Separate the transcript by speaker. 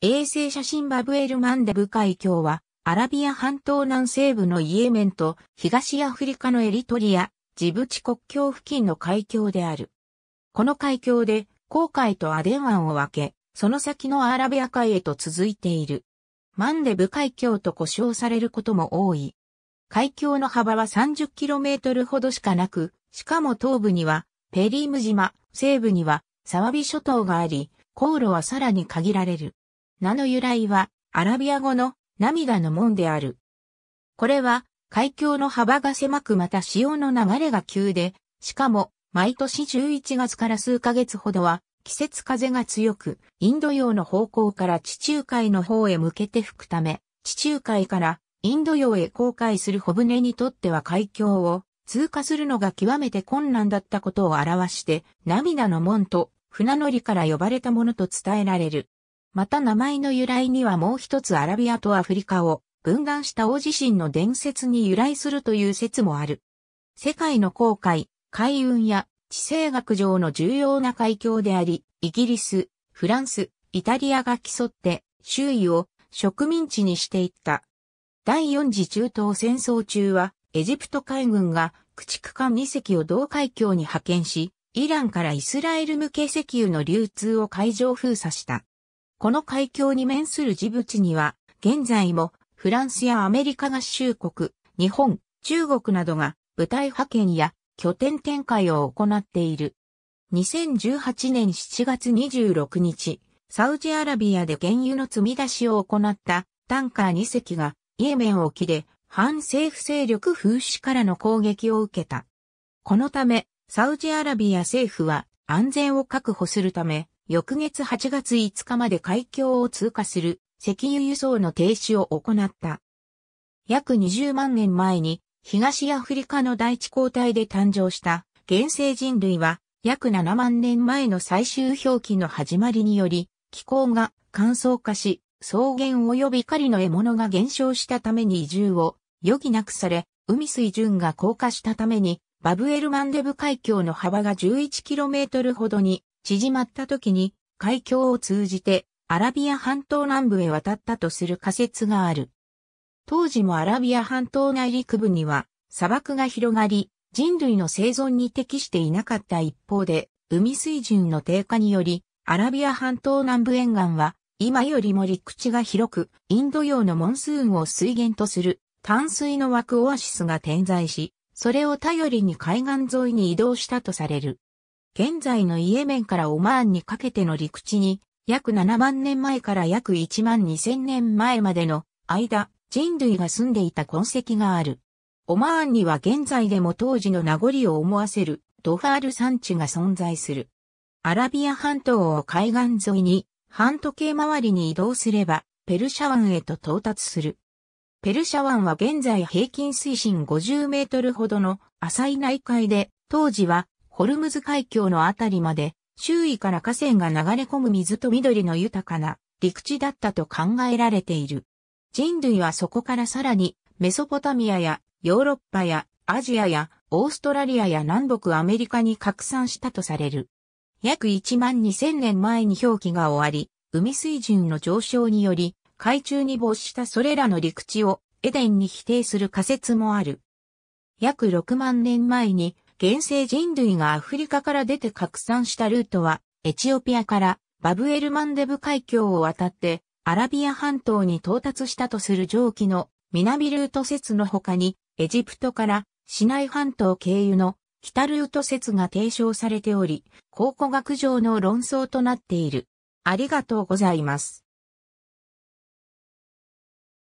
Speaker 1: 衛星写真バブエルマンデブ海峡は、アラビア半島南西部のイエメンと東アフリカのエリトリア、ジブチ国境付近の海峡である。この海峡で、黄海とアデン湾を分け、その先のアラビア海へと続いている。マンデブ海峡と呼称されることも多い。海峡の幅は 30km ほどしかなく、しかも東部にはペリーム島、西部にはサワビ諸島があり、航路はさらに限られる。名の由来は、アラビア語の涙の門である。これは、海峡の幅が狭くまた潮の流れが急で、しかも、毎年11月から数ヶ月ほどは、季節風が強く、インド洋の方向から地中海の方へ向けて吹くため、地中海からインド洋へ航海する小舟にとっては海峡を通過するのが極めて困難だったことを表して、涙の門と船乗りから呼ばれたものと伝えられる。また名前の由来にはもう一つアラビアとアフリカを分断した大地震の伝説に由来するという説もある。世界の航海、海運や地政学上の重要な海峡であり、イギリス、フランス、イタリアが競って周囲を植民地にしていった。第4次中東戦争中は、エジプト海軍が駆逐艦2隻を同海峡に派遣し、イランからイスラエル向け石油の流通を海上封鎖した。この海峡に面するジブチには、現在もフランスやアメリカ合衆国、日本、中国などが部隊派遣や拠点展開を行っている。2018年7月26日、サウジアラビアで原油の積み出しを行ったタンカー2隻がイエメン沖で反政府勢力風刺からの攻撃を受けた。このため、サウジアラビア政府は安全を確保するため、翌月8月5日まで海峡を通過する石油輸送の停止を行った。約20万年前に東アフリカの大地交代で誕生した原生人類は約7万年前の最終表記の始まりにより気候が乾燥化し草原及び狩りの獲物が減少したために移住を余儀なくされ海水準が降下したためにバブエルマンデブ海峡の幅が 11km ほどに縮まった時に海峡を通じてアラビア半島南部へ渡ったとする仮説がある。当時もアラビア半島内陸部には砂漠が広がり、人類の生存に適していなかった一方で、海水準の低下により、アラビア半島南部沿岸は、今よりも陸地が広く、インド洋のモンスーンを水源とする淡水の湧くオアシスが点在し、それを頼りに海岸沿いに移動したとされる。現在のイエメンからオマーンにかけての陸地に、約7万年前から約1万2000年前までの間、人類が住んでいた痕跡がある。オマーンには現在でも当時の名残を思わせるドファール山地が存在する。アラビア半島を海岸沿いに、半時計回りに移動すれば、ペルシャ湾へと到達する。ペルシャ湾は現在平均水深50メートルほどの浅い内海で、当時はホルムズ海峡のあたりまで、周囲から河川が流れ込む水と緑の豊かな陸地だったと考えられている。人類はそこからさらにメソポタミアやヨーロッパやアジアやオーストラリアや南北アメリカに拡散したとされる。約1万2000年前に氷期が終わり、海水準の上昇により、海中に没したそれらの陸地をエデンに否定する仮説もある。約6万年前に現世人類がアフリカから出て拡散したルートは、エチオピアからバブエルマンデブ海峡を渡って、アラビア半島に到達したとする上記の南ルート説の他に、エジプトから市内半島経由の北ルート説が提唱されており、考古学上の論争となっている。ありがとうございます。